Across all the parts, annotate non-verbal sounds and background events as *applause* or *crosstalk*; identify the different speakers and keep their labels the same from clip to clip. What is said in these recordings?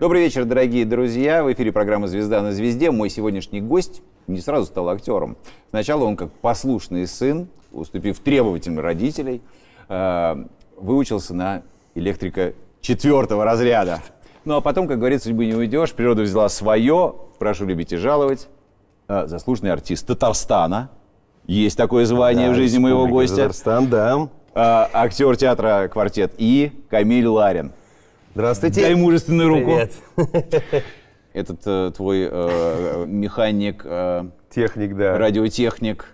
Speaker 1: Добрый вечер, дорогие друзья. В эфире программа «Звезда на звезде». Мой сегодняшний гость не сразу стал актером. Сначала он, как послушный сын, уступив требователям родителей, э, выучился на электрика четвертого разряда. Ну а потом, как говорится, судьбы не уйдешь, природа взяла свое. Прошу любить и жаловать. Э, заслуженный артист Татарстана. Есть такое звание да, в жизни моего гостя.
Speaker 2: Татарстан, да.
Speaker 1: Э, актер театра «Квартет» и Камиль Ларин. Здравствуйте. Дай мужественную руку.
Speaker 2: Привет.
Speaker 1: *laughs* Этот э, твой э, э, механик... Э, Техник, да. Радиотехник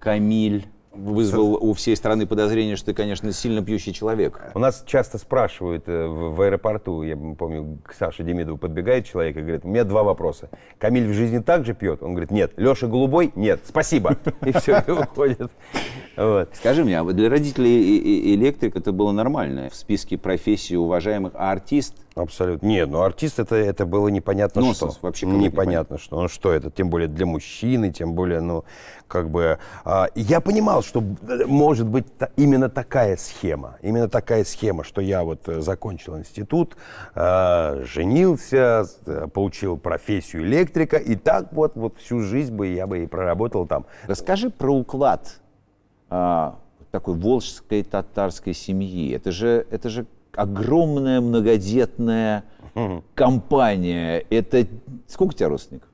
Speaker 1: Камиль вызвал у всей страны подозрение, что ты, конечно, сильно пьющий человек.
Speaker 2: У нас часто спрашивают э, в, в аэропорту, я помню, к Саше Демидову подбегает человек и говорит, у меня два вопроса. Камиль в жизни так же пьет? Он говорит, нет. Леша Голубой? Нет. Спасибо. И все, и уходит.
Speaker 1: Вот. Скажи мне, а для родителей электрик это было нормально? В списке профессий
Speaker 2: уважаемых, а артист Абсолютно. Нет, ну артист это, это было непонятно Нонсенс, что. вообще непонятно что. Ну что это, тем более для мужчины, тем более, ну, как бы... А, я понимал, что э, может быть та, именно такая схема. Именно такая схема, что я вот э, закончил институт, а, женился, э, получил профессию электрика, и так вот, вот всю жизнь бы я бы и проработал там. Расскажи про уклад
Speaker 1: а, такой волжской татарской семьи. Это же, это же огромная многодетная компания. Это сколько у тебя родственников?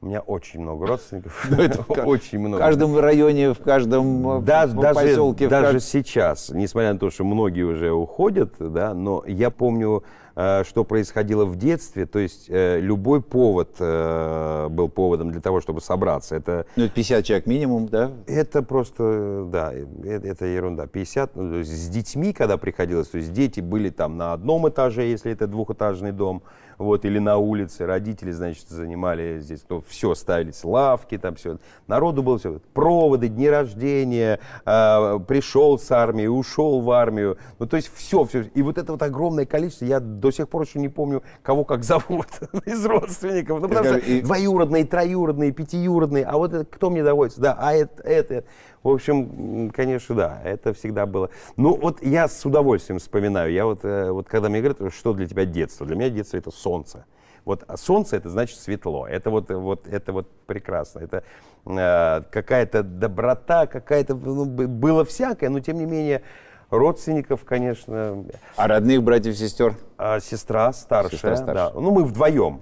Speaker 2: У меня очень много родственников, *laughs* *laughs* очень много. В каждом районе,
Speaker 1: в каждом э, поселке. Даже
Speaker 2: сейчас, несмотря на то, что многие уже уходят, да, но я помню, э, что происходило в детстве, то есть э, любой повод был поводом для того, чтобы собраться. Это, ну, 50 человек минимум, да? Это просто, да, это ерунда. 50, ну, с детьми, когда приходилось, то есть дети были там на одном этаже, если это двухэтажный дом, вот, или на улице. Родители, значит, занимали здесь, то все, ставились лавки, там все. Народу было все. Проводы, дни рождения, э, а, пришел с армии, ушел в армию. Ну, то есть все, все. И вот это вот огромное количество, я до сих пор еще не помню, кого как зовут *laughs* из родственников. Ну, потому и... двоюродные, троюродные, пятиюродные. А вот это кто мне доводится? Да, а это, это. В общем, конечно, да, это всегда было. Ну, вот я с удовольствием вспоминаю. Я вот, э, вот когда мне говорят, что для тебя детство? Для меня детство это солнца. Вот а солнце это значит светло. Это вот, вот, это вот прекрасно. Это э, какая-то доброта, какая-то ну, было всякое, но тем не менее родственников, конечно. А родных братьев сестер? А, сестра старшая. Сестра старшая. Да. Ну мы вдвоем.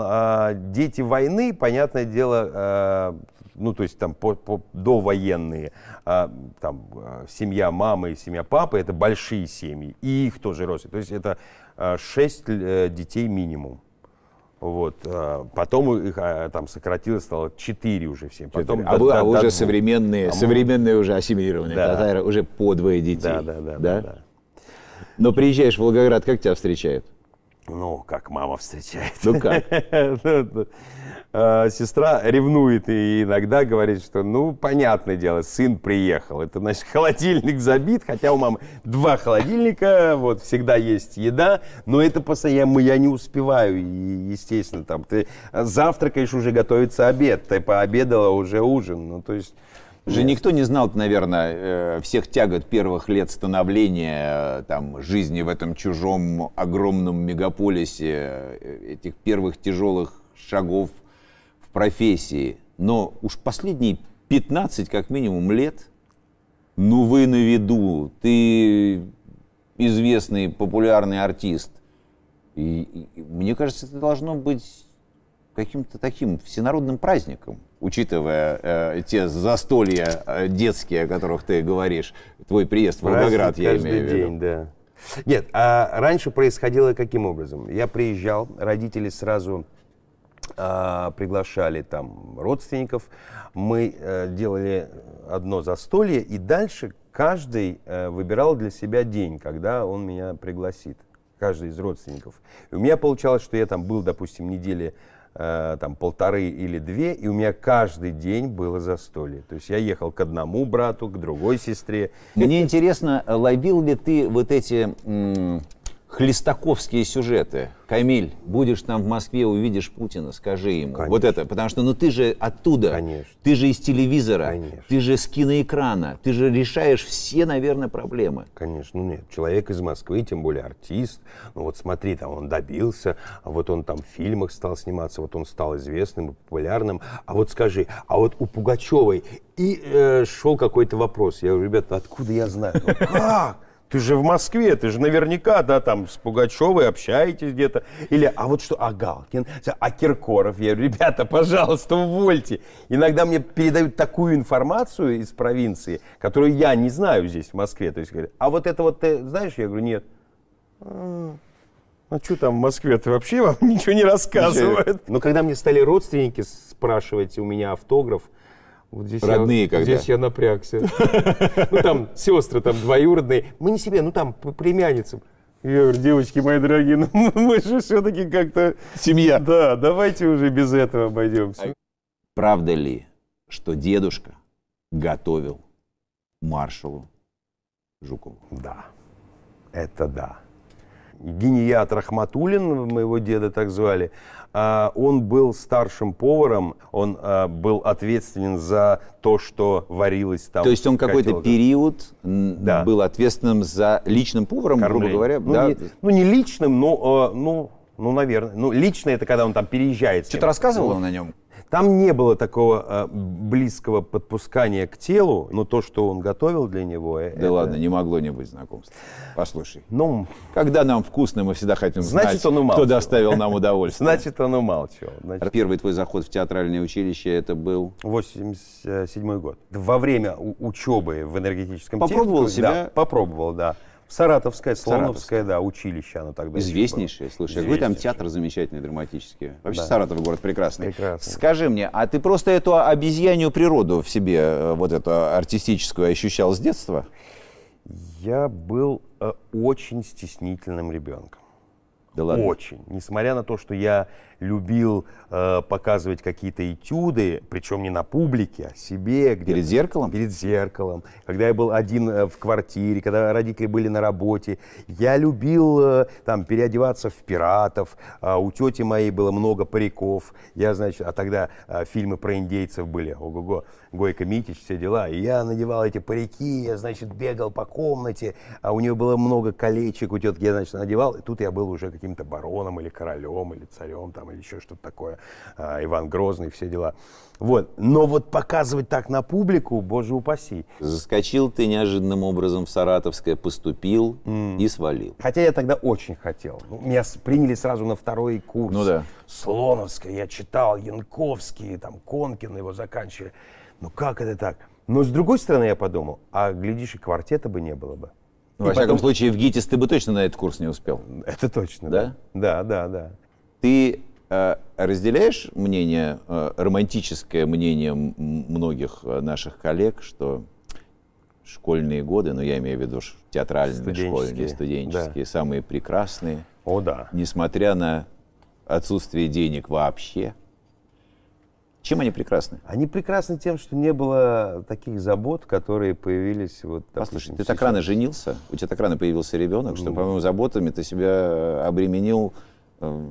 Speaker 2: А, дети войны, понятное дело, э, ну, то есть там по, по, довоенные, а, там, а, семья мамы и семья папы, это большие семьи, и их тоже росли. То есть это а, шесть а, детей минимум. Вот, а, потом их а, там сократилось, стало четыре уже все. Потом, а, до, а до, уже до, современные, а современные
Speaker 1: уже ассимилированные да. татары, уже по двое детей. Да, да, да. да? да, да. Но приезжаешь
Speaker 2: в Волгоград, как тебя встречают? Ну, как мама встречает. Ну как? *laughs* Ну, ну, Э, сестра ревнует и иногда говорит, что, ну, понятное дело, сын приехал. Это, значит, *laughs* холодильник забит, хотя у мамы два холодильника, вот, всегда есть еда, но это постоянно, я не успеваю, и, естественно, там, ты завтракаешь, уже готовится обед, ты пообедала, уже ужин, ну, то есть... Же никто не
Speaker 1: знал, наверное, э, всех тягот первых лет становления там, жизни в этом чужом огромном мегаполисе, э, этих первых тяжелых шагов профессии, но уж последние 15 как минимум лет, ну вы на виду, ты известный, популярный артист. И, и мне кажется, это должно быть каким-то таким всенародным праздником, учитывая э, те застолья э, детские, о которых ты говоришь, твой приезд в Волгоград, я имею в виду. День, да.
Speaker 2: Нет, а раньше происходило каким образом? Я приезжал, родители сразу а, приглашали там родственников, мы э, делали одно застолье, и дальше каждый э, выбирал для себя день, когда он меня пригласит, каждый из родственников. И у меня получалось, что я там был, допустим, недели э, там полторы или две, и у меня каждый день было застолье. То есть я ехал к одному брату, к другой сестре. Мне интересно, ловил ли ты вот эти
Speaker 1: хлестаковские сюжеты. Камиль, будешь там в Москве, увидишь Путина, скажи ему. Конечно. Вот это, потому что, ну ты же оттуда, Конечно. ты же из телевизора, Конечно. ты же с
Speaker 2: киноэкрана, ты же решаешь все, наверное, проблемы. Конечно, ну нет, человек из Москвы, тем более артист, ну вот смотри, там он добился, вот он там в фильмах стал сниматься, вот он стал известным и популярным, а вот скажи, а вот у Пугачевой и э, шел какой-то вопрос, я говорю, ребята, откуда я знаю? *laughs* Как? ты же в Москве, ты же наверняка, да, там с Пугачевой общаетесь где-то. Или, а вот что, а Галкин, а Киркоров. Я говорю, ребята, пожалуйста, увольте. Иногда мне передают такую информацию из провинции, которую я не знаю здесь, в Москве. То есть говорят, а вот это вот ты знаешь? Я говорю, нет. А, а что там в Москве? Ты вообще вам *laughs* ничего не рассказывают. Но ну, когда мне стали родственники спрашивать у меня автограф, вот здесь Родные я, когда? Здесь я напрягся. Ну, там сестры, там двоюродные. Мы не себе, ну, там племянницы. Я говорю, девочки мои дорогие, ну, *laughs* мы же все-таки как-то... Семья. Да, давайте уже без этого обойдемся. А
Speaker 1: правда ли, что дедушка готовил
Speaker 2: маршалу Жукову? Да, это да. Геният Рахматулин, моего деда так звали, а, он был старшим поваром, он а, был ответственен за то, что варилось там. То есть он какой-то
Speaker 1: период да. был ответственным за личным
Speaker 2: поваром, Кормление. грубо говоря? Ну, да. не, ну, не личным, но... А, ну, ну, наверное. Ну, лично это когда он там переезжает. Что-то рассказывал ну, он о нем? Там не было такого э, близкого подпускания к телу, но то, что он готовил для него... Э, да это... ладно, не могло не быть знакомства. Послушай, ну,
Speaker 1: когда нам вкусно, мы всегда хотим значит, знать, он умалчивал. кто доставил нам удовольствие. Значит,
Speaker 2: он умалчивал. Значит... Первый твой заход в театральное училище это был? 87 год. Во время учебы в энергетическом Попробовал технику, себя? Да, попробовал, да. Саратовское, Солоновское, да, училище оно тогда. Известнейшее, слушай, Известнейшее. А какой там театр замечательный, драматический. Вообще да. Саратов город
Speaker 1: прекрасный. прекрасный. Скажи мне, а ты просто эту обезьянью природу в себе, э, вот эту артистическую, ощущал с детства?
Speaker 2: Я был э, очень стеснительным ребенком. Да ладно? Очень. Несмотря на то, что я любил э, показывать какие-то этюды, причем не на публике, а себе. Где перед зеркалом? Перед зеркалом. Когда я был один э, в квартире, когда родители были на работе, я любил э, там переодеваться в пиратов. А у тети моей было много париков. Я, значит, а тогда э, фильмы про индейцев были. Ого-го, Гойка Митич, все дела. И я надевал эти парики, я, значит, бегал по комнате, а у нее было много колечек у тетки, я, значит, надевал. И тут я был уже каким-то бароном или королем или царем там или еще что-то такое, э, Иван Грозный, все дела. Вот. Но вот показывать так на публику, боже упаси. Заскочил
Speaker 1: ты неожиданным образом в Саратовское,
Speaker 2: поступил mm. и свалил. Хотя я тогда очень хотел. Ну, меня приняли сразу на второй курс. Ну да. Слоновское я читал, Янковский, там, Конкин его заканчивали. Ну как это так? Но с другой стороны я подумал, а глядишь и квартета бы не было бы. Ну, и во потом... всяком случае, в ГИТИС ты бы точно на этот курс не успел. Это точно. Да? Да, да, да.
Speaker 1: Ты а, разделяешь мнение, а, романтическое мнение многих а, наших коллег, что школьные годы, ну я имею в виду театральные, студенческие, школьные, студенческие, да. самые прекрасные. О, да. Несмотря на отсутствие денег вообще.
Speaker 2: Чем они прекрасны? Они прекрасны тем, что не было таких забот, которые появились вот... Допустим, Послушай, ты сейчас. так рано
Speaker 1: женился, у тебя так рано появился ребенок, что, ну. по-моему, заботами ты себя э, обременил э,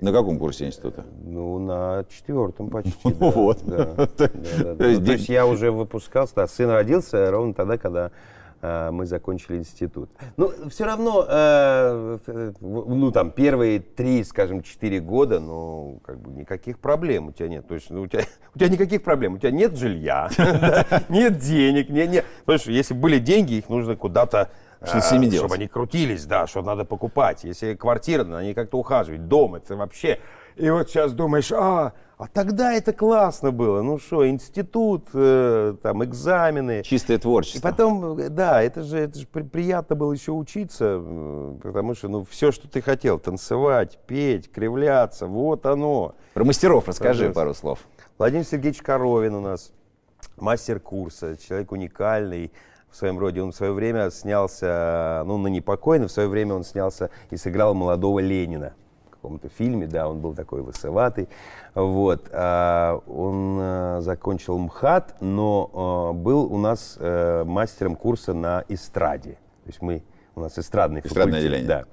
Speaker 1: на каком курсе института?
Speaker 2: Ну, на четвертом почти. Ну, да, вот. Да, *laughs* да, да, То ну, то есть я уже выпускался, да, сын родился ровно тогда, когда э, мы закончили институт. Ну, все равно, э, ну, там, первые три, скажем, четыре года, ну, как бы никаких проблем у тебя нет. То есть ну, у, тебя, *laughs* у тебя никаких проблем. У тебя нет жилья, *laughs* нет денег, нет... Потому если были деньги, их нужно куда-то что с ними э, делать? Чтобы они крутились, да, что надо покупать. Если квартира, надо они как-то ухаживать. Дом, это вообще... И вот сейчас думаешь, а, а тогда это классно было. Ну что, институт, э, там, экзамены. Чистое творчество. И потом, да, это же, это же приятно было еще учиться, потому что, ну, все, что ты хотел, танцевать, петь, кривляться, вот оно. Про мастеров расскажи Пожалуйста. пару слов. Владимир Сергеевич Коровин у нас, мастер курса, человек уникальный, в своем роде. Он в свое время снялся, ну, на непокойно, в свое время он снялся и сыграл молодого Ленина в каком-то фильме, да, он был такой высоватый. Вот. А он а, закончил МХАТ, но а, был у нас а, мастером курса на эстраде. То есть мы, у нас эстрадный Эстрадное факультет. Отделение. Да.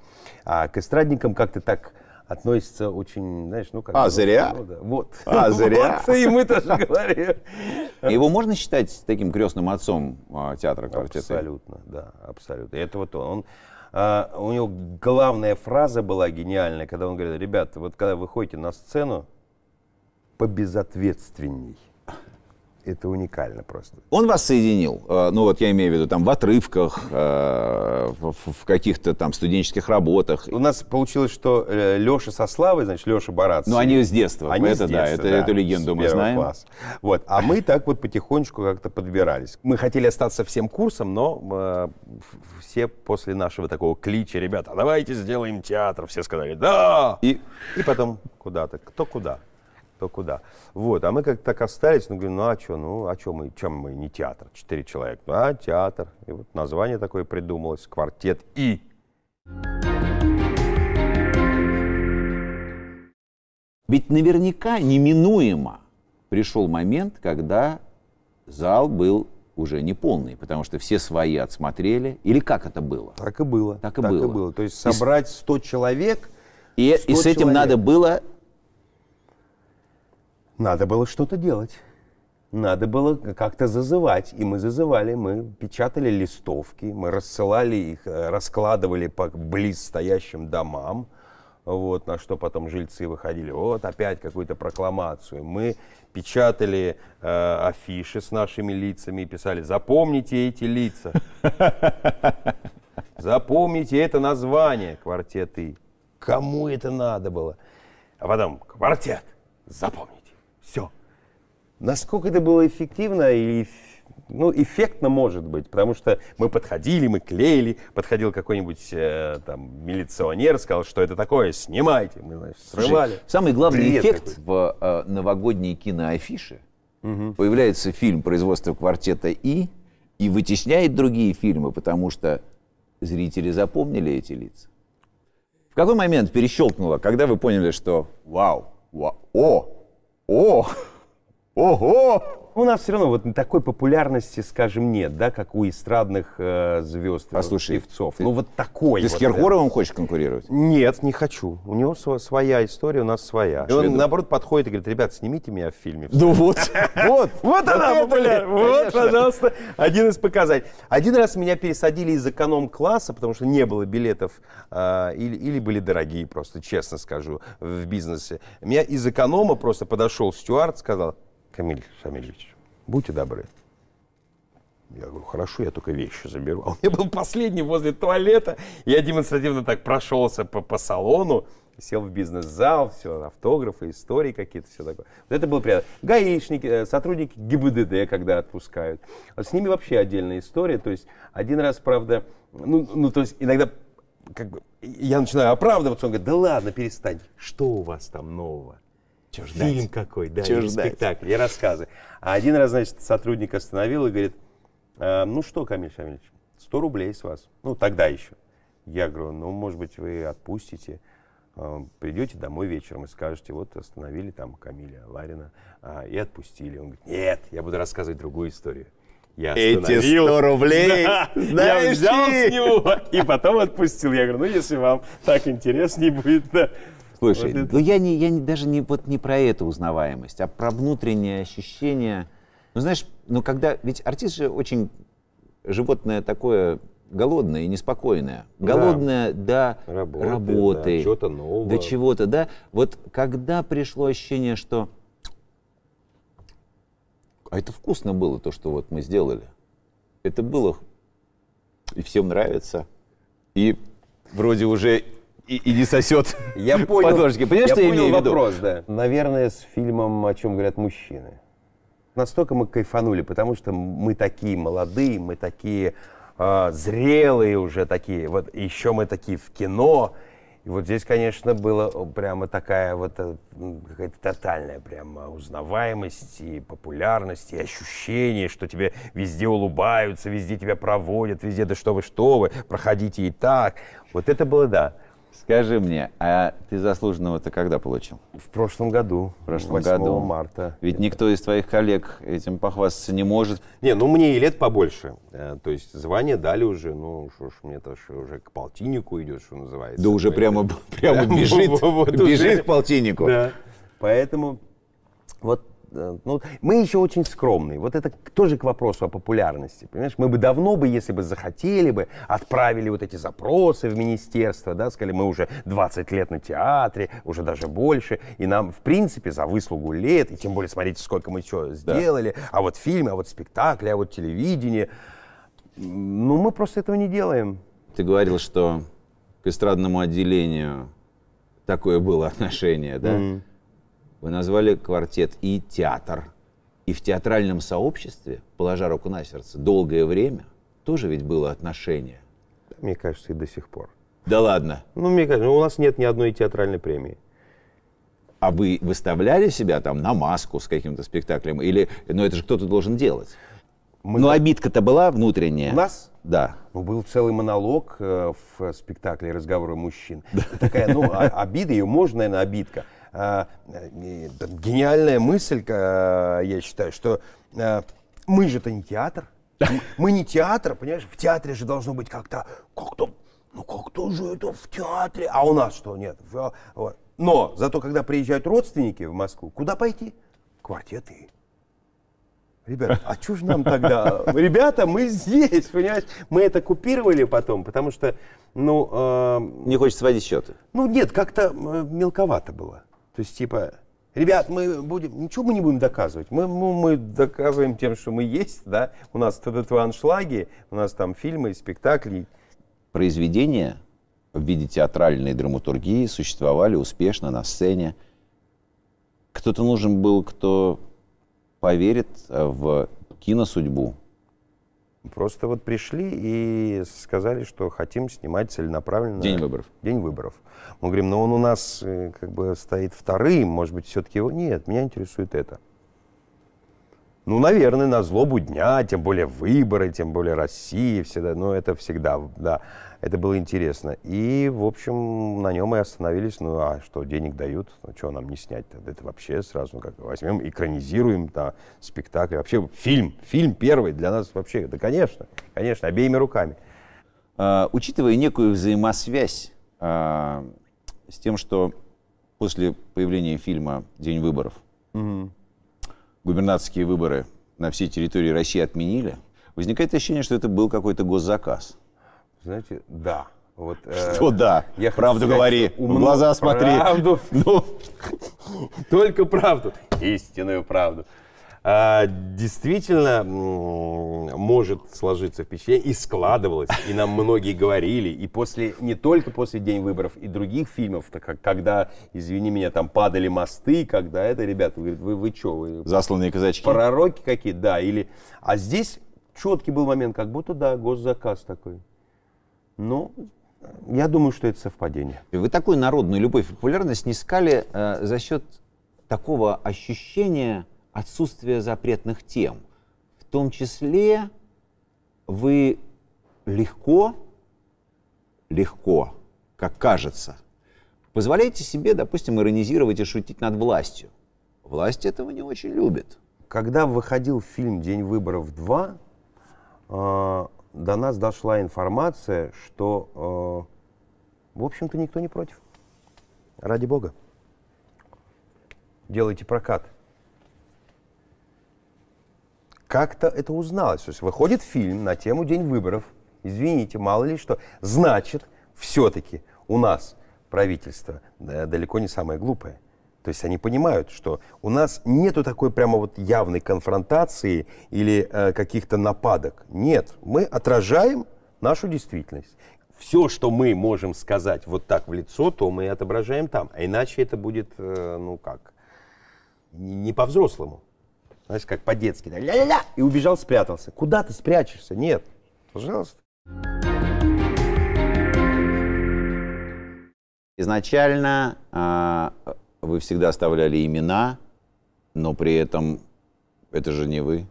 Speaker 2: А к эстрадникам как-то так относится очень, знаешь, ну как... А, зря? Вот. Ну а, *laughs* зря? и мы тоже говорим. Его можно считать таким
Speaker 1: крестным отцом а, театра квартета? Абсолютно,
Speaker 2: да, абсолютно. Это вот он. А, у него главная фраза была гениальная, когда он говорит, ребята, вот когда вы ходите на сцену, побезответственней это уникально просто. Он
Speaker 1: вас соединил, э, ну вот я имею в виду там в отрывках, э, в каких-то там студенческих работах.
Speaker 2: У нас получилось, что э, Леша со Славой, значит, Леша Барац. Ну они с детства, они это с детства, да, это, да, эту легенду мы знаем. Класс. Вот, а мы так вот потихонечку как-то подбирались. Мы хотели остаться всем курсом, но все после нашего такого клича, ребята, давайте сделаем театр, все сказали да. И, и потом куда-то, кто куда то куда. Вот, а мы как-то так остались, ну, говорим, ну, а что, ну, а что мы, чем мы, не театр, четыре человека, ну, а театр. И вот название такое придумалось, «Квартет И». Ведь
Speaker 1: наверняка неминуемо пришел момент, когда зал был уже не полный, потому что все свои отсмотрели. Или как это было? Так и было. Так и, так было. и
Speaker 2: было. То есть собрать 100 человек... И, 100 и с этим человек. надо было надо было что-то делать. Надо было как-то зазывать, и мы зазывали, мы печатали листовки, мы рассылали их, э, раскладывали по близстоящим домам, вот, на что потом жильцы выходили, вот опять какую-то прокламацию. Мы печатали э, афиши с нашими лицами и писали, запомните эти лица, *laughs* запомните это название квартеты, кому это надо было. А потом квартет, запомните. Все. Насколько это было эффективно и ну, эффектно может быть, потому что мы подходили, мы клеили, подходил какой-нибудь э, там милиционер, сказал, что это такое, снимайте, мы значит, срывали. Слушай, самый главный Привет эффект такой.
Speaker 1: в э, новогодней киноафише угу. появляется фильм производства квартета И и вытесняет другие фильмы, потому что зрители запомнили эти лица. В какой момент перещелкнуло, когда вы поняли, что вау, вау
Speaker 2: о, о! Ого! Ну, у нас все равно вот такой популярности, скажем, нет, да, как у эстрадных э, звезд, Послушай, певцов. Ты, ну вот такой. Ты вот, с Киркоровым да. хочешь конкурировать? Нет, не хочу. У него своя история, у нас своя. И он, Шведу. наоборот, подходит и говорит, ребят, снимите меня в фильме. Ну вот, *laughs* вот. Вот ну, она популярна. Вот, пожалуйста, один из показателей. Один раз меня пересадили из эконом-класса, потому что не было билетов, а, или были дорогие просто, честно скажу, в бизнесе. Меня из эконома просто подошел стюард, сказал, Камиль Шамильевич, будьте добры. Я говорю, хорошо, я только вещи заберу. А он меня был последний возле туалета. Я демонстративно так прошелся по, по салону, сел в бизнес-зал, все, автографы, истории какие-то, все такое. Вот это было приятно. Гаишники, э, сотрудники ГИБДД, когда отпускают. Вот с ними вообще отдельная история. То есть один раз, правда, ну, ну то есть иногда как бы, я начинаю оправдываться, он говорит, да ладно, перестань, что у вас там нового? ждать? Фильм какой, да, Чего ждать? спектакль, и рассказы. А один раз, значит, сотрудник остановил и говорит, э, ну что, Камиль Шамильевич, 100 рублей с вас. Ну, тогда еще. Я говорю, ну, может быть, вы отпустите, а, придете домой вечером и скажете, вот остановили там Камиля Ларина э, и отпустили. Он говорит, нет, я буду рассказывать другую историю. Я Эти 100 рублей, *laughs* да, знаешь я взял ты? с него и потом отпустил. Я говорю, ну, если вам так интереснее будет, да. Слушай, вот
Speaker 1: ну я, не, я не, даже не, вот не про эту узнаваемость, а про внутреннее ощущение. Ну знаешь, ну когда... Ведь артист же очень животное такое голодное и неспокойное. Голодное да. до работы, работы да, чего-то нового. До чего-то, да. Вот когда пришло ощущение, что а это вкусно было, то, что вот мы сделали. Это было, и всем нравится. И вроде уже и, и не сосет я *laughs* понял, подложки. Понимаешь, я что я понял я имею вопрос, в виду? Да.
Speaker 2: Наверное, с фильмом «О чем говорят мужчины». Настолько мы кайфанули, потому что мы такие молодые, мы такие э, зрелые уже такие, вот еще мы такие в кино. И вот здесь, конечно, была прямо такая вот э, какая-то тотальная прямо узнаваемость и популярность, и ощущение, что тебе везде улыбаются, везде тебя проводят, везде да что вы, что вы, проходите и так. Вот это было, да. Скажи мне, а ты заслуженного-то когда получил? В прошлом году.
Speaker 1: В прошлом 8 году. марта. Ведь никто из твоих коллег этим похвастаться не может. Не, ну мне
Speaker 2: и лет побольше. Э, то есть звание дали уже, ну что ж, мне-то уже к полтиннику идет, что называется. Да уже прямо, прямо *laughs* бежит, бежит к полтиннику. Да. Поэтому вот Э, ну, мы еще очень скромные. Вот это тоже к вопросу о популярности. Понимаешь, мы бы давно бы, если бы захотели бы, отправили вот эти запросы в министерство, да, сказали, мы уже 20 лет на театре, уже даже больше, и нам, в принципе, за выслугу лет, и тем более, смотрите, сколько мы чего сделали, да. а вот фильмы, а вот спектакли, а вот телевидение. Ну, мы просто этого не делаем. Ты говорил, что
Speaker 1: к эстрадному отделению такое было отношение, да? Mm. Вы назвали квартет и театр. И в театральном сообществе, положа руку на сердце, долгое время тоже ведь было отношение. Мне кажется, и до сих пор.
Speaker 2: Да ладно? Ну, мне кажется, у нас нет ни одной театральной премии.
Speaker 1: А вы выставляли себя там на маску с каким-то спектаклем? Или, ну, это же кто-то должен делать. Мы... Ну, обидка-то была внутренняя?
Speaker 2: У нас? Да. Ну, был целый монолог э, в спектакле «Разговоры мужчин». Да. Такая, ну, а, обида, ее можно, наверное, обидка. А, э, гениальная мысль, э, я считаю, что э, мы же-то не театр. Мы не театр, понимаешь? В театре же должно быть как-то, как-то, ну как-то же это в театре. А у нас что, нет? Но зато, когда приезжают родственники в Москву, куда пойти? Квартеты. Ребята, а что же нам тогда? *laughs* Ребята, мы здесь, понимаешь? Мы это купировали потом, потому что, ну... Э, Не хочется сводить счеты. Ну нет, как-то мелковато было. То есть, типа, ребят, мы будем, ничего мы не будем доказывать. Мы, ну, мы доказываем тем, что мы есть, да. У нас т.д. аншлаги, у нас там фильмы, спектакли. Произведения
Speaker 1: в виде театральной драматургии существовали успешно на сцене. Кто-то нужен был, кто поверит э, в киносудьбу,
Speaker 2: Просто вот пришли и сказали, что хотим снимать целенаправленно... День выборов. День выборов. Мы говорим, ну он у нас э, как бы стоит вторым, может быть, все-таки его... Нет, меня интересует это. Ну, наверное, на злобу дня, тем более выборы, тем более Россия всегда, ну, это всегда, да. Это было интересно. И, в общем, на нем и остановились. Ну, а что, денег дают? Ну, что нам не снять-то? Это вообще сразу как возьмем, экранизируем да, спектакль. Вообще фильм, фильм первый для нас вообще. Да, конечно, конечно, обеими руками. А, учитывая некую взаимосвязь
Speaker 1: а, с тем, что после появления фильма «День выборов» угу. губернаторские выборы на всей территории России отменили, возникает ощущение, что это был какой-то госзаказ.
Speaker 2: Знаете, да. Вот, э, Что э, да? Я правду сказать, говори, умно, в глаза смотри. Правду. *laughs* Ну. Только правду. Истинную правду. А, действительно может сложиться впечатление, и складывалось, и нам многие говорили, и после, не только после «День выборов» и других фильмов, так, когда, извини меня, там падали мосты, когда это, ребята, говорят, вы, вы что, вы... Засланные казачки. Пророки какие, да, или... А здесь четкий был момент, как будто, да, госзаказ такой. Ну, я думаю,
Speaker 1: что это совпадение. Вы такую народную любовь и популярность снискали э, за счет такого ощущения отсутствия запретных тем. В том числе вы легко, легко, как кажется, позволяете себе, допустим, иронизировать и шутить над властью.
Speaker 2: Власть этого не очень любит. Когда выходил фильм «День выборов 2», до нас дошла информация, что, э, в общем-то, никто не против. Ради бога. Делайте прокат. Как-то это узналось. То есть выходит фильм на тему День выборов. Извините, мало ли что. Значит, все-таки у нас правительство да, далеко не самое глупое. То есть они понимают, что у нас нету такой прямо вот явной конфронтации или э, каких-то нападок. Нет, мы отражаем нашу действительность. Все, что мы можем сказать вот так в лицо, то мы отображаем там. А иначе это будет, э, ну как, не по-взрослому. Знаешь, как по-детски. Да, ля-ля-ля! И убежал, спрятался. Куда ты спрячешься? Нет. Пожалуйста.
Speaker 1: Изначально э вы всегда оставляли имена, но при этом это же не вы.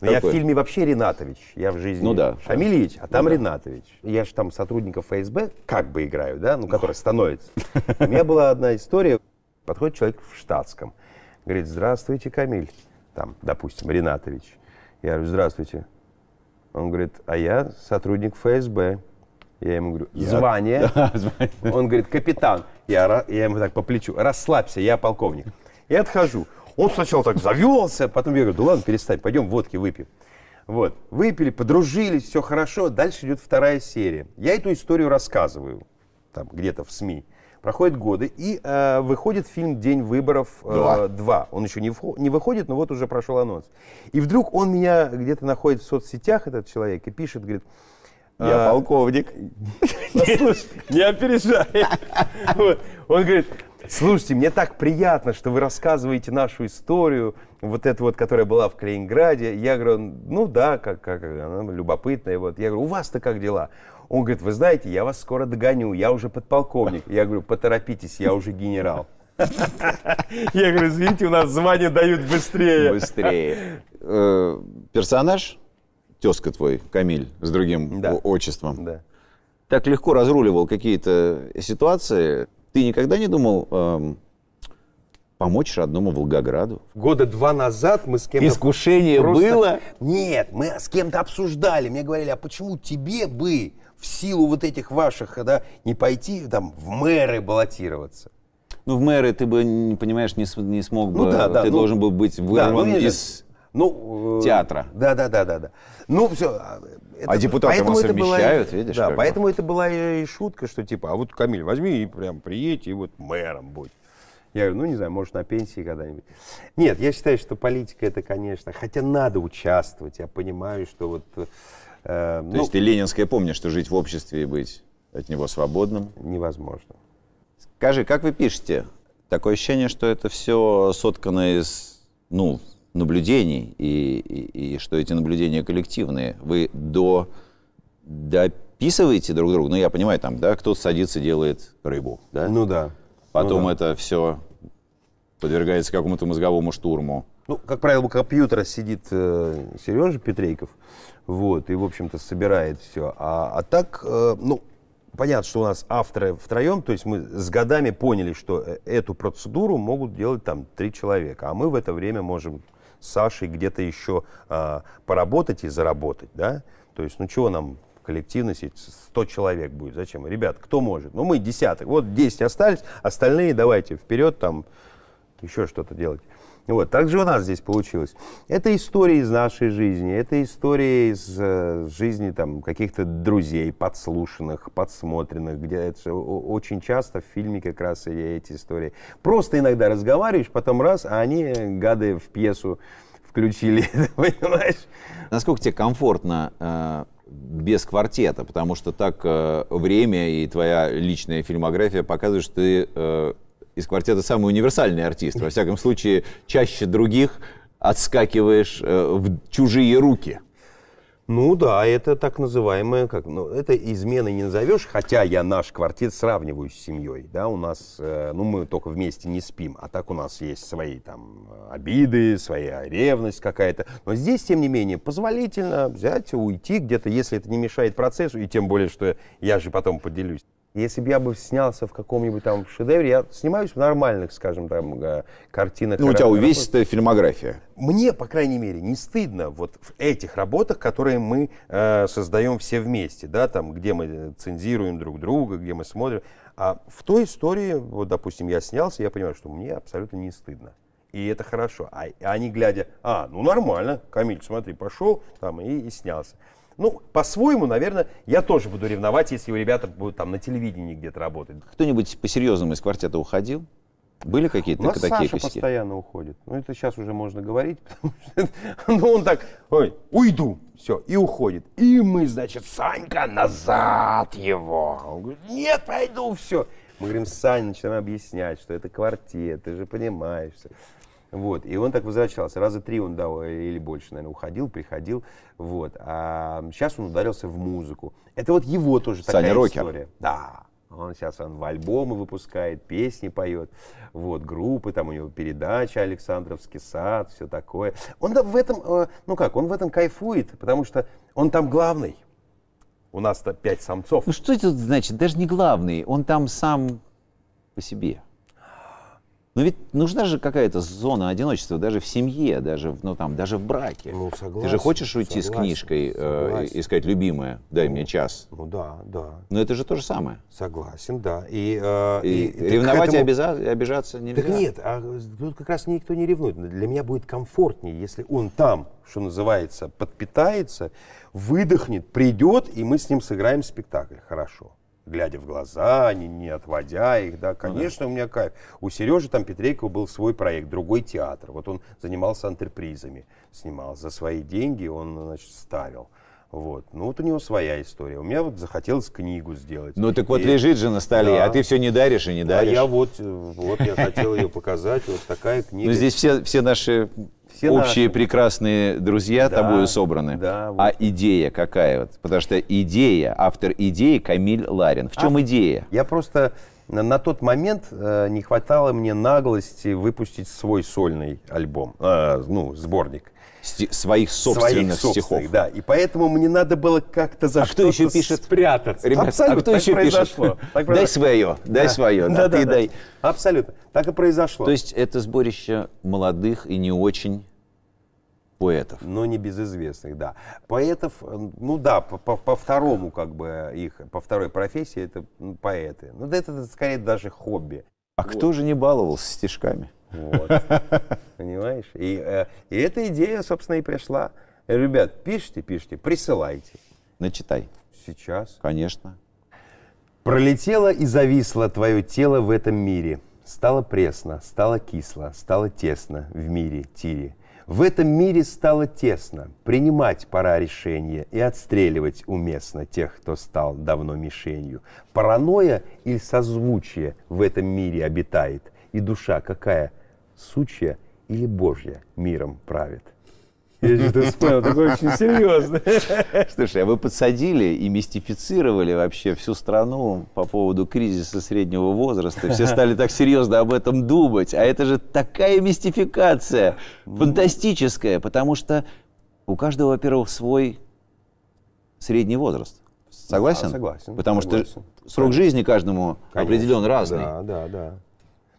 Speaker 2: Но я в фильме вообще Ренатович, я в жизни ну, да, Шамильевич, а там ну, да. Ренатович. Я же там сотрудников ФСБ как бы играю, да, ну, ну, который становится. У меня была одна история. Подходит человек в штатском, говорит, здравствуйте, Камиль, там, допустим, Ренатович. Я говорю, здравствуйте. Он говорит, а я сотрудник ФСБ. Я ему говорю, *laughs* звание. Он говорит, капитан. Я, я ему так по плечу, расслабься, я полковник. И отхожу. Он сначала так завелся, потом я говорю, да ладно, перестань, пойдем водки выпьем. Вот, выпили, подружились, все хорошо. Дальше идет вторая серия. Я эту историю рассказываю, там, где-то в СМИ. Проходят годы, и э, выходит фильм «День выборов э, 2». Он еще не, не выходит, но вот уже прошел анонс. И вдруг он меня где-то находит в соцсетях, этот человек, и пишет, говорит, я а, полковник. Не опережай. Он говорит, слушайте, мне так приятно, что вы рассказываете нашу историю, вот эту вот, которая была в Калининграде. Я говорю, ну да, как, она любопытная. Вот. Я говорю, у вас-то как дела? Он говорит, вы знаете, я вас скоро догоню, я уже подполковник. Я говорю, поторопитесь, я уже генерал. Я говорю, извините, у нас звание дают быстрее. Быстрее. Э, персонаж
Speaker 1: тезка твой, Камиль, с другим да. отчеством, да. так легко разруливал какие-то ситуации. Ты никогда не думал эм, помочь родному Волгограду?
Speaker 2: Года два назад мы с кем-то... Искушение просто... было? Нет, мы с кем-то обсуждали. Мне говорили, а почему тебе бы в силу вот этих ваших, да, не пойти там в мэры баллотироваться?
Speaker 1: Ну, в мэры ты бы, понимаешь, не, не смог ну бы. Ну, да, да, ты ну, должен был быть вырван да, ну, из
Speaker 2: ну, э, Театра. Да, да, да, да, да. Ну, все. А, это, а депутаты поэтому это была, видишь? Да, поэтому бы. это была и шутка, что типа, а вот, Камиль, возьми и прям приедь, и вот мэром будь. Я говорю, ну, не знаю, может, на пенсии когда-нибудь. Нет, я считаю, что политика это, конечно, хотя надо участвовать. Я понимаю, что вот... Э, э То ну, есть ты
Speaker 1: ленинское помнишь, что жить в обществе и быть от него свободным? Невозможно. Скажи, как вы пишете? Такое ощущение, что это все соткано из, ну, наблюдений, и, и, и что эти наблюдения коллективные. Вы до, дописываете друг другу, ну я понимаю, там, да, кто садится делает рыбу, да? Ну да. Потом ну, да. это все подвергается какому-то мозговому штурму.
Speaker 2: Ну, как правило, у компьютера сидит э, Сережа Петрейков, вот, и, в общем-то, собирает все. А, а так, э, ну, понятно, что у нас авторы втроем, то есть мы с годами поняли, что э, эту процедуру могут делать там три человека, а мы в это время можем Сашей где-то еще э, поработать и заработать, да? То есть, ну чего нам коллективно сидеть, 100 человек будет, зачем? Ребят, кто может? Ну мы десяток, вот 10 остались, остальные давайте вперед там еще что-то делать. Вот, так же у нас здесь получилось. Это история из нашей жизни, это история из э, жизни там, каких-то друзей, подслушанных, подсмотренных, где это очень часто в фильме как раз и эти истории. Просто иногда разговариваешь, потом раз, а они, э, гады, в пьесу включили, *laughs* понимаешь? Насколько тебе комфортно
Speaker 1: э, без квартета? Потому что так э, время и твоя личная фильмография показывают, что ты э, из квартета самый универсальный артист. Во всяком случае,
Speaker 2: чаще других отскакиваешь э, в чужие руки. Ну да, это так называемое, как, ну, это измены не назовешь, хотя я наш квартет сравниваю с семьей, да, у нас, э, ну мы только вместе не спим, а так у нас есть свои там э, обиды, своя ревность какая-то, но здесь, тем не менее, позволительно взять, уйти где-то, если это не мешает процессу, и тем более, что я же потом поделюсь. Если бы я бы снялся в каком-нибудь там шедевре, я снимаюсь в нормальных, скажем, там, э, картинах. Ну, у тебя увесистая
Speaker 1: фильмография.
Speaker 2: Мне, по крайней мере, не стыдно вот в этих работах, которые мы э, создаем все вместе, да, там, где мы цензируем друг друга, где мы смотрим. А в той истории, вот, допустим, я снялся, я понимаю, что мне абсолютно не стыдно и это хорошо. А они глядя, а, ну нормально, Камиль, смотри, пошел там и, и снялся. Ну, по-своему, наверное, я тоже буду ревновать, если у ребята будут там на телевидении где-то работать.
Speaker 1: Кто-нибудь по-серьезному из квартета уходил? Были какие-то такие Саша косяки? постоянно
Speaker 2: уходит. Ну, это сейчас уже можно говорить, *laughs* потому что ну, он так, ой, уйду, все, и уходит. И мы, значит, Санька, назад его. Он говорит, нет, пойду, все. Мы говорим, Сань, начинаем объяснять, что это квартет, ты же понимаешь. Вот. И он так возвращался. Раза три он дал э, или больше, наверное, уходил, приходил. Вот. А сейчас он ударился в музыку. Это вот его тоже Саня такая Рокер. история. Да. Он сейчас он в альбомы выпускает, песни поет, вот, группы, там у него передача «Александровский сад», все такое. Он в этом, э, ну как, он в этом кайфует, потому что он там главный.
Speaker 1: У нас-то пять самцов. Ну что это значит? Даже не главный. Он там сам по себе. Но ну, ведь нужна же какая-то зона одиночества, даже в семье, даже, ну, там, даже в браке.
Speaker 2: Ну, согласен, Ты же хочешь уйти согласен, с книжкой э,
Speaker 1: и сказать, любимая, дай ну, мне час.
Speaker 2: Ну да, да.
Speaker 1: Но это же то же самое.
Speaker 2: Согласен,
Speaker 1: да. И, э, и, и ревновать этому... и обижа... обижаться
Speaker 2: нельзя. Так нет, а, тут как раз никто не ревнует. Для меня будет комфортнее, если он там, что называется, подпитается, выдохнет, придет, и мы с ним сыграем спектакль. Хорошо глядя в глаза, не, не отводя их, да, конечно, ну, да. у меня кайф. У Сережи там Петрейкова был свой проект, другой театр, вот он занимался антрепризами, снимал за свои деньги, он, значит, ставил. Вот. Ну, вот у него своя история. У меня вот захотелось книгу сделать. Ну, так и... вот лежит же на столе, а да. а ты все
Speaker 1: не даришь и не даришь. А я
Speaker 2: вот, вот я хотел ее показать, вот такая книга. Ну, здесь
Speaker 1: все, все наши все Общие наши. прекрасные друзья да, тобою собраны. Да, вот. А идея какая? Вот? Потому что идея, автор идеи Камиль Ларин. В чем а, идея?
Speaker 2: Я просто э, на тот момент э, не хватало мне наглости выпустить свой сольный альбом, э, ну, сборник сти- своих собственных своих стихов. Да, и поэтому мне надо было как-то за а что-то кто еще пишет? спрятаться. Ребят, Абсолютно, а кто так еще произошло. пишет? Так произошло. Дай свое, дай да. свое, да, да, да, ты да. дай. Абсолютно, так и произошло. То есть
Speaker 1: это сборище молодых и не очень поэтов. Но не безызвестных, да.
Speaker 2: Поэтов, ну да, по, по, второму как бы их, по второй профессии это ну, поэты. Ну да это, это скорее даже хобби. А вот. кто же не баловался стишками? Вот. *laughs* Понимаешь? И, э, и эта идея, собственно, и пришла. Э, ребят, пишите, пишите, присылайте. Начитай. Сейчас. Конечно. Пролетело и зависло твое тело в этом мире. Стало пресно, стало кисло, стало тесно в мире тире. В этом мире стало тесно, принимать пора решение и отстреливать уместно тех, кто стал давно мишенью. Паранойя или созвучие в этом мире обитает, и душа какая – сучья или Божья миром правит? Я что-то вспомнил, такое очень серьезное. *laughs*
Speaker 1: Слушай, а вы подсадили и мистифицировали вообще всю страну по поводу кризиса среднего возраста. Все стали так серьезно об этом думать. А это же такая мистификация, ну. фантастическая, потому что у каждого, во-первых, свой средний возраст. Согласен? Да, согласен. Потому согласен. что срок жизни каждому Конечно. определен разный. Да,
Speaker 2: да, да.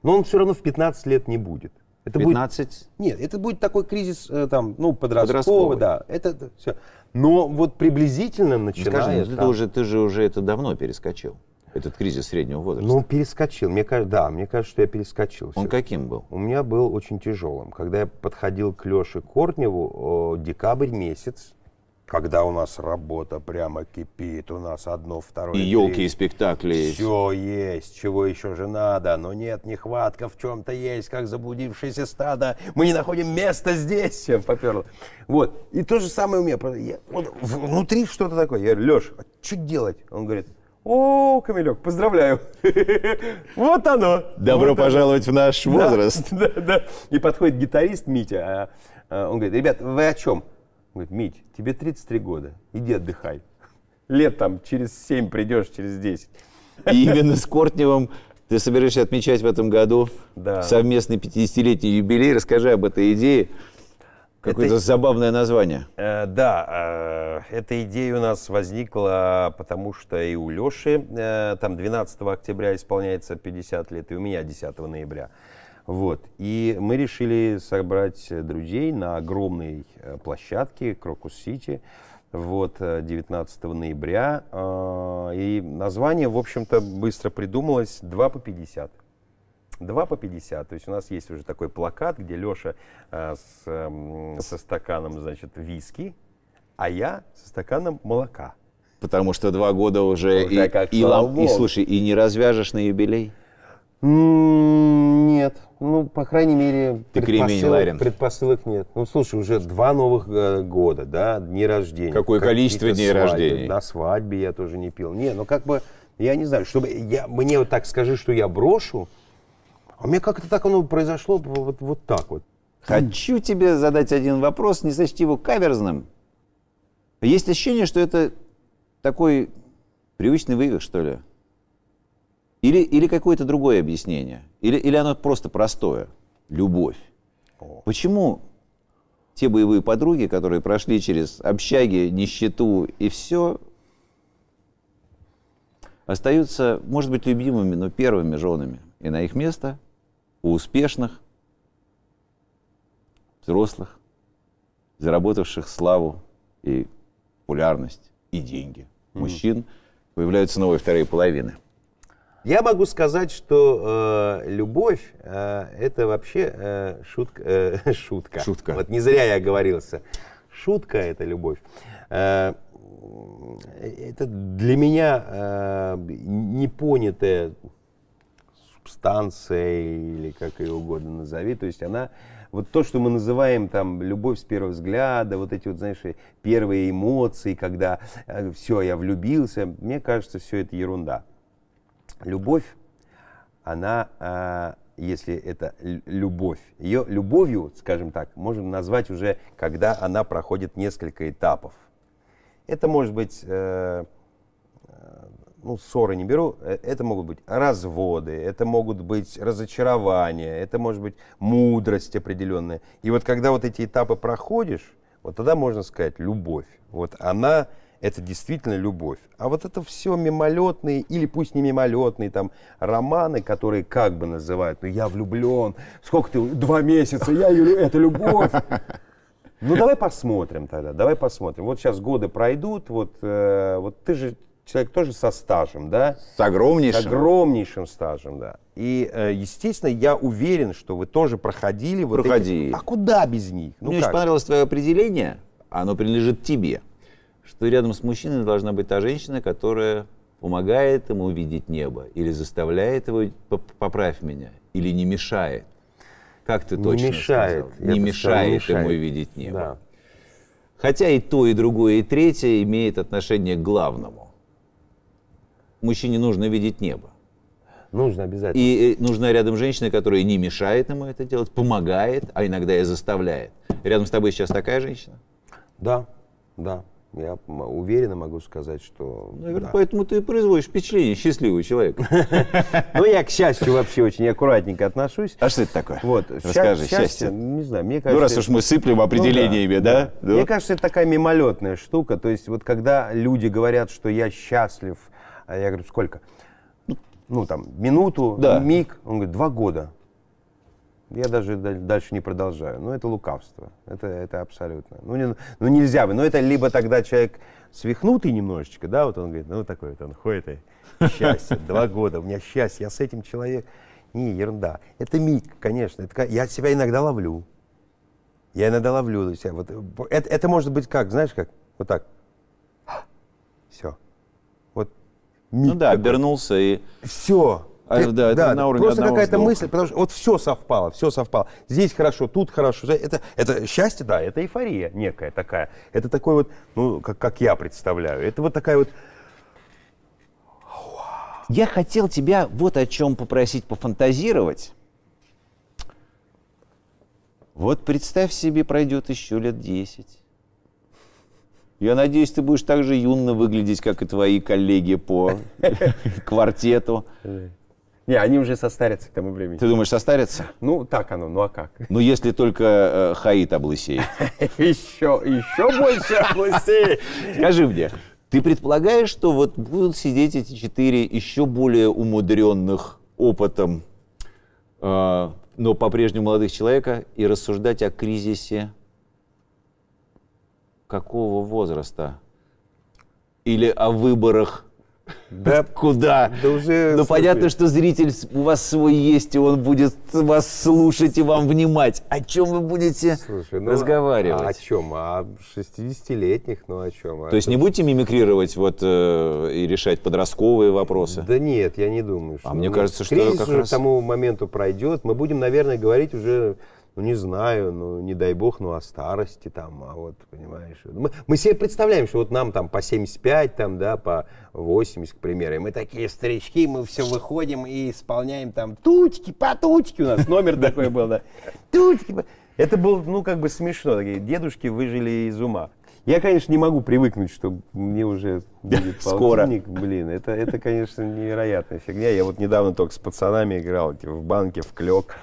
Speaker 2: Но он все равно в 15 лет не будет. Это 15? Будет, нет, это будет такой кризис э, там, ну, подростковый, подростковый. да. Это все. Но вот приблизительно ну, начиная... Скажи, ну, ты, там, уже, ты же уже это давно перескочил, этот кризис среднего возраста. Ну, перескочил. Мне кажется, да, мне кажется, что я перескочил. Он все. каким был? У меня был очень тяжелым. Когда я подходил к Леше Корневу, о, декабрь месяц, когда у нас работа прямо кипит, у нас одно, второе. И елки, и
Speaker 1: спектакли. Все
Speaker 2: есть, чего еще же надо, но нет, нехватка в чем-то есть, как заблудившееся стадо, мы не находим места здесь, чем поперло. Вот, и то же самое у меня, я, вот, внутри что-то такое, я говорю, Леш, а что делать? Он говорит, о, Камилек, поздравляю. *laughs* вот оно. Добро пожаловать в наш возраст. *laughs* И подходит гитарист Митя, а, а он говорит, ребят, вы о чем? Говорит, Мить, тебе 33 года, иди отдыхай. *laughs* Лет там через 7 придешь, через 10. И именно с
Speaker 1: Кортневым ты собираешься отмечать в этом году да. совместный 50-летний юбилей. Расскажи об этой идее. Какое-то это, забавное название.
Speaker 2: Э, да, э, эта идея у нас возникла, потому что и у Леши, э, там 12 октября исполняется 50 лет, и у меня 10 ноября. Вот. И мы решили собрать друзей на огромной э, площадке Крокус-Сити вот, 19 э, ноября. А, и название, в общем-то, быстро придумалось 2 по 50. 2 по 50. То есть у нас есть уже такой плакат, где Леша э, с, эм, со стаканом, значит, виски, а я со стаканом молока.
Speaker 1: Потому что два года уже, уже и, и, и, слушай, и не развяжешь
Speaker 2: на юбилей? Нет, ну, по крайней мере, Ты предпосылок, предпосылок нет. Ну, слушай, уже два новых э, года, да, дни рождения. Какое как количество дней свадьбы. рождения? На свадьбе я тоже не пил. Не, ну как бы, я не знаю, чтобы я, мне вот так скажи, что я брошу, а мне как-то так оно произошло вот, вот так вот.
Speaker 1: Хочу тебе задать один вопрос, не сочти его каверзным. Есть ощущение, что это такой привычный вывих, что ли? Или, или какое-то другое объяснение? Или, или оно просто простое? Любовь. О. Почему те боевые подруги, которые прошли через общаги, нищету и все, остаются, может быть, любимыми, но первыми женами. И на их место у успешных, взрослых, заработавших славу и популярность и деньги mm-hmm. мужчин появляются новые вторые половины –
Speaker 2: я могу сказать, что э, любовь э, это вообще э, шутка, э, *laughs* шутка. Шутка. Вот не зря я оговорился. Шутка это любовь. Э, это для меня э, непонятая субстанция или как ее угодно назови. То есть она вот то, что мы называем там любовь с первого взгляда, вот эти вот, знаешь, первые эмоции, когда э, все, я влюбился, мне кажется, все это ерунда любовь, она, а, если это любовь, ее любовью, скажем так, можем назвать уже, когда она проходит несколько этапов. Это может быть, э, ну, ссоры не беру, э, это могут быть разводы, это могут быть разочарования, это может быть мудрость определенная. И вот когда вот эти этапы проходишь, вот тогда можно сказать любовь. Вот она это действительно любовь. А вот это все мимолетные, или пусть не мимолетные, там, романы, которые как бы называют, ну, я влюблен, сколько ты, два месяца, я, это любовь. Ну, давай посмотрим тогда, давай посмотрим. Вот сейчас годы пройдут, вот, э, вот ты же человек тоже со стажем, да? С огромнейшим. С огромнейшим стажем, да. И, э, естественно, я уверен, что вы тоже проходили. Вот Проходи. Эти... А куда без них? Ну, Мне как? очень понравилось твое определение, оно принадлежит тебе
Speaker 1: что рядом с мужчиной должна быть та женщина, которая помогает ему увидеть небо, или заставляет его, поправь меня, или не мешает. Как ты не точно мешает, сказал? Не мешает, не мешает ему видеть небо. Да. Хотя и то, и другое, и третье имеет отношение к главному. Мужчине нужно видеть небо.
Speaker 2: Нужно обязательно.
Speaker 1: И э, нужна рядом женщина, которая не мешает ему это делать, помогает, а иногда и заставляет. Рядом с тобой сейчас такая женщина?
Speaker 2: Да, да. Я уверенно могу сказать, что... Наверное, ну, да. поэтому ты производишь впечатление счастливого человека. *laughs* Ну, я, к счастью, вообще очень аккуратненько отношусь. А что это такое? Вот. Расскажи, счастье. Не знаю, мне ну, кажется... Ну, раз уж мы сыплем ну определениями, да? Мне кажется, это такая мимолетная штука. То есть, вот когда люди говорят, что я счастлив, а я говорю, сколько? Ну, там, минуту, миг. Он говорит, два года. Я даже дальше не продолжаю. Ну это лукавство. Это, это абсолютно. Ну, не, ну нельзя бы. Но это либо тогда человек свихнутый немножечко, да, вот он говорит, ну такой вот он ходит и счастье, два года, у меня счастье, я с этим человеком. Не, ерунда. Это миг, конечно. Это, я себя иногда ловлю. Я иногда ловлю себя. Вот, это, это может быть как, знаешь как? Вот так. Все. Вот миг. Ну да, обернулся и... Все. А, ты, да, это на уровне просто какая-то мысль, потому что вот все совпало, все совпало. Здесь хорошо, тут хорошо. Это, это счастье, да, это эйфория некая такая. Это такой вот, ну, как, как я представляю, это вот такая вот...
Speaker 1: Я хотел тебя вот о чем попросить пофантазировать. Вот представь себе, пройдет еще лет 10. Я надеюсь, ты будешь так же юнно выглядеть, как и твои коллеги по *laughs* квартету.
Speaker 2: Не, они уже состарятся к тому времени. Ты думаешь, состарятся? Ну, так оно, ну а как?
Speaker 1: Ну, если только э, Хаид облысеет.
Speaker 2: Еще, *laughs* еще больше облысеет. Скажи
Speaker 1: мне, ты предполагаешь, что вот будут сидеть эти четыре еще более умудренных опытом, э, но по-прежнему молодых человека, и рассуждать о кризисе какого возраста? Или о выборах да куда? Да уже... Ну, понятно, что зритель у вас свой есть, и он будет вас слушать и вам внимать. О чем вы
Speaker 2: будете Слушай, ну, разговаривать? А о чем? А о 60-летних, ну о чем? А То есть не
Speaker 1: будете мимикрировать вот э, и решать подростковые вопросы? Да
Speaker 2: нет, я не думаю. А что... А мне кажется, что Кризис как уже раз... к тому моменту пройдет. Мы будем, наверное, говорить уже ну не знаю, ну не дай бог, ну о старости там, а вот, понимаешь. Мы, мы себе представляем, что вот нам там по 75, там, да, по 80, к примеру, и мы такие старички, мы все выходим и исполняем там тучки по тучке у нас, номер такой был, да, тучки, Это было, ну, как бы смешно, такие дедушки выжили из ума. Я, конечно, не могу привыкнуть, что мне уже будет *laughs* полтинник. Скоро. Блин, это, это, конечно, невероятная фигня. Я вот недавно только с пацанами играл в банке, в клёк.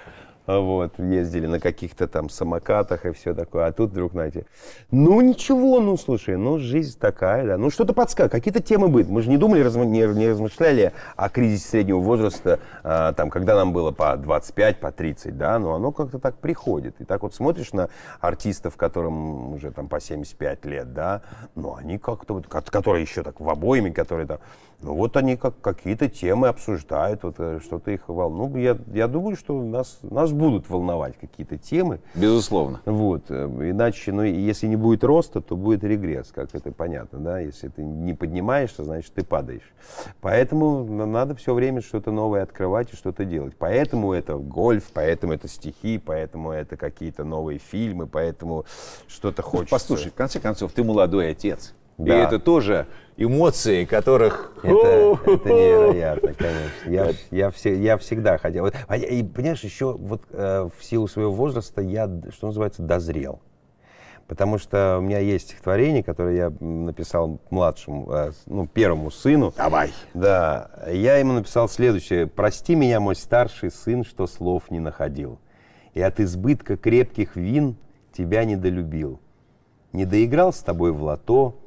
Speaker 2: Вот, ездили на каких-то там самокатах и все такое. А тут вдруг, знаете, ну ничего, ну слушай, ну жизнь такая, да. Ну что-то подсказка, какие-то темы быт. Мы же не думали, разм... не, не размышляли о кризисе среднего возраста, а, там, когда нам было по 25, по 30, да, но оно как-то так приходит. И так вот смотришь на артистов, которым уже там по 75 лет, да, ну они как-то вот, которые еще так в обоими, которые там, ну вот они как, какие-то темы обсуждают, вот, э, что-то их волнует. Ну, я, я думаю, что нас, нас будут волновать какие-то темы. Безусловно. Вот, э, иначе, ну, если не будет роста, то будет регресс, как это понятно, да. Если ты не поднимаешься, значит, ты падаешь. Поэтому надо все время что-то новое открывать и что-то делать. Поэтому это гольф, поэтому это стихи, поэтому это какие-то новые фильмы, поэтому что-то ну, хочется. Послушай, в конце концов, ты молодой отец да. И это
Speaker 1: тоже эмоции, которых... Это, это невероятно,
Speaker 2: конечно. Я, я, все, я всегда хотел... А и, понимаешь, еще вот э, в силу своего возраста я, что называется, дозрел. Потому что у меня есть стихотворение, которое я написал младшему, э, ну, первому сыну. Давай. Да. Я ему написал следующее. «Прости меня, мой старший сын, что слов не находил. И от избытка крепких вин тебя недолюбил. Не доиграл с тобой в лото,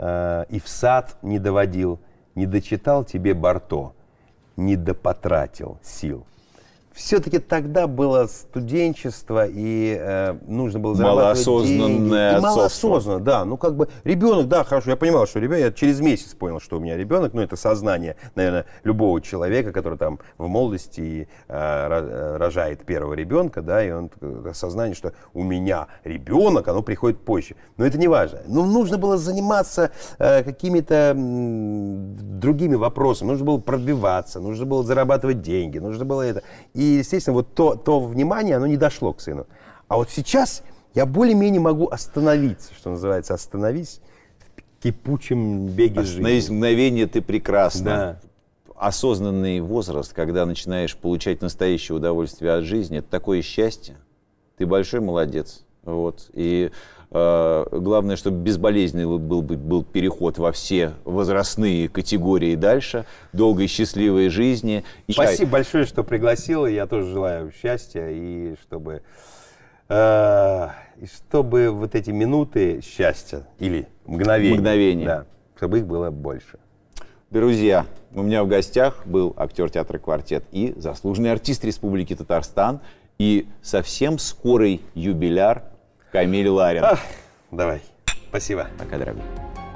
Speaker 2: Э, и в сад не доводил, не дочитал тебе Барто, не допотратил сил все-таки тогда было студенчество, и э, нужно было зарабатывать Малоосознанное деньги. И малоосознанно, да. Ну, как бы, ребенок, да, хорошо, я понимал, что ребенок, я через месяц понял, что у меня ребенок, ну, это сознание, наверное, любого человека, который там в молодости э, э рожает первого ребенка, да, и он, сознание, что у меня ребенок, оно приходит позже. Но это не важно. Ну, нужно было заниматься э, какими-то другими вопросами, нужно было пробиваться, нужно было зарабатывать деньги, нужно было это и, естественно, вот то, то внимание, оно не дошло к сыну. А вот сейчас я более-менее могу остановиться, что называется, остановись в кипучем беге жизни. Остановись
Speaker 1: мгновение, ты прекрасна. Да осознанный возраст, когда начинаешь получать настоящее удовольствие от жизни, это такое счастье. Ты большой молодец. Вот. И Э, главное, чтобы безболезненный был, был, был переход во все возрастные категории дальше, долгой счастливой жизни. Спасибо я...
Speaker 2: большое, что пригласила. Я тоже желаю счастья и чтобы, э, чтобы вот эти минуты счастья или мгновения, мгновения. Да,
Speaker 1: чтобы их было больше. Друзья, у меня в гостях был актер театра «Квартет» и заслуженный артист Республики Татарстан и совсем скорый
Speaker 2: юбиляр Камиль Ларин. давай. Спасибо. Пока, дорогой.